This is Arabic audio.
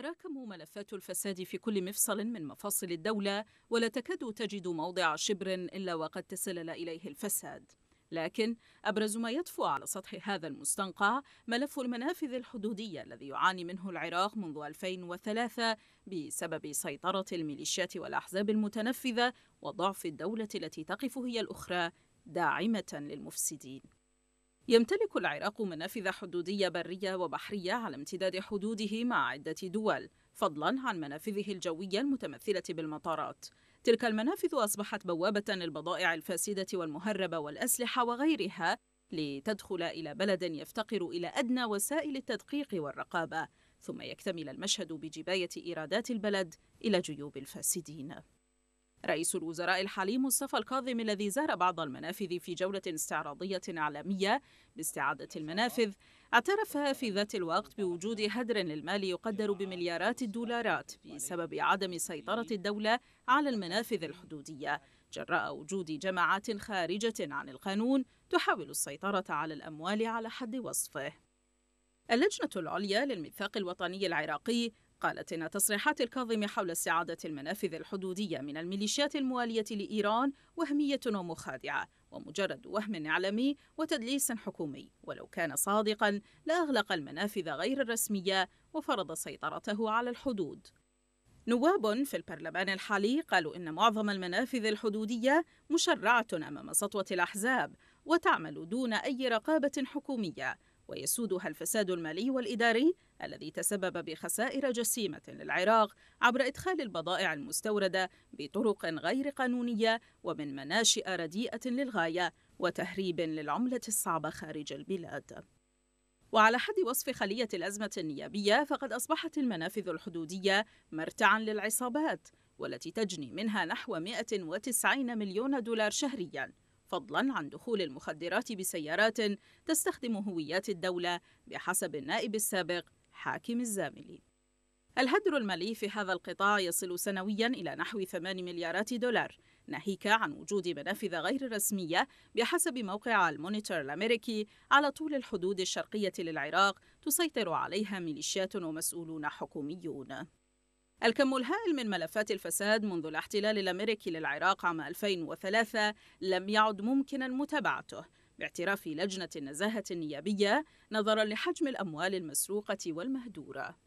تتراكم ملفات الفساد في كل مفصل من مفاصل الدولة ولا تكاد تجد موضع شبر إلا وقد تسلل إليه الفساد لكن أبرز ما يطفو على سطح هذا المستنقع ملف المنافذ الحدودية الذي يعاني منه العراق منذ 2003 بسبب سيطرة الميليشيات والأحزاب المتنفذة وضعف الدولة التي تقف هي الأخرى داعمة للمفسدين يمتلك العراق منافذ حدودية برية وبحرية على امتداد حدوده مع عدة دول فضلا عن منافذه الجوية المتمثلة بالمطارات تلك المنافذ أصبحت بوابة للبضائع الفاسدة والمهربة والأسلحة وغيرها لتدخل إلى بلد يفتقر إلى أدنى وسائل التدقيق والرقابة ثم يكتمل المشهد بجباية إيرادات البلد إلى جيوب الفاسدين رئيس الوزراء الحالي مصطفى الكاظم الذي زار بعض المنافذ في جولة استعراضية عالمية باستعادة المنافذ اعترف في ذات الوقت بوجود هدر للمال يقدر بمليارات الدولارات بسبب عدم سيطرة الدولة على المنافذ الحدودية جراء وجود جماعات خارجة عن القانون تحاول السيطرة على الأموال على حد وصفه اللجنة العليا للميثاق الوطني العراقي قالت إن تصريحات الكاظم حول استعادة المنافذ الحدودية من الميليشيات الموالية لإيران وهمية ومخادعة ومجرد وهم إعلامي وتدليس حكومي ولو كان صادقا لأغلق المنافذ غير الرسمية وفرض سيطرته على الحدود نواب في البرلمان الحالي قالوا إن معظم المنافذ الحدودية مشرعة أمام سطوة الأحزاب وتعمل دون أي رقابة حكومية ويسودها الفساد المالي والإداري الذي تسبب بخسائر جسيمة للعراق عبر إدخال البضائع المستوردة بطرق غير قانونية ومن مناشئ رديئة للغاية وتهريب للعملة الصعبة خارج البلاد. وعلى حد وصف خلية الأزمة النيابية فقد أصبحت المنافذ الحدودية مرتعا للعصابات والتي تجني منها نحو 190 مليون دولار شهرياً فضلا عن دخول المخدرات بسيارات تستخدم هويات الدولة بحسب النائب السابق حاكم الزاملي الهدر المالي في هذا القطاع يصل سنويا إلى نحو 8 مليارات دولار ناهيك عن وجود منافذ غير رسمية بحسب موقع المونيتور الأمريكي على طول الحدود الشرقية للعراق تسيطر عليها ميليشيات ومسؤولون حكوميون الكم الهائل من ملفات الفساد منذ الاحتلال الامريكي للعراق عام 2003 لم يعد ممكنا متابعته باعتراف لجنه النزاهه النيابيه نظرا لحجم الاموال المسروقه والمهدوره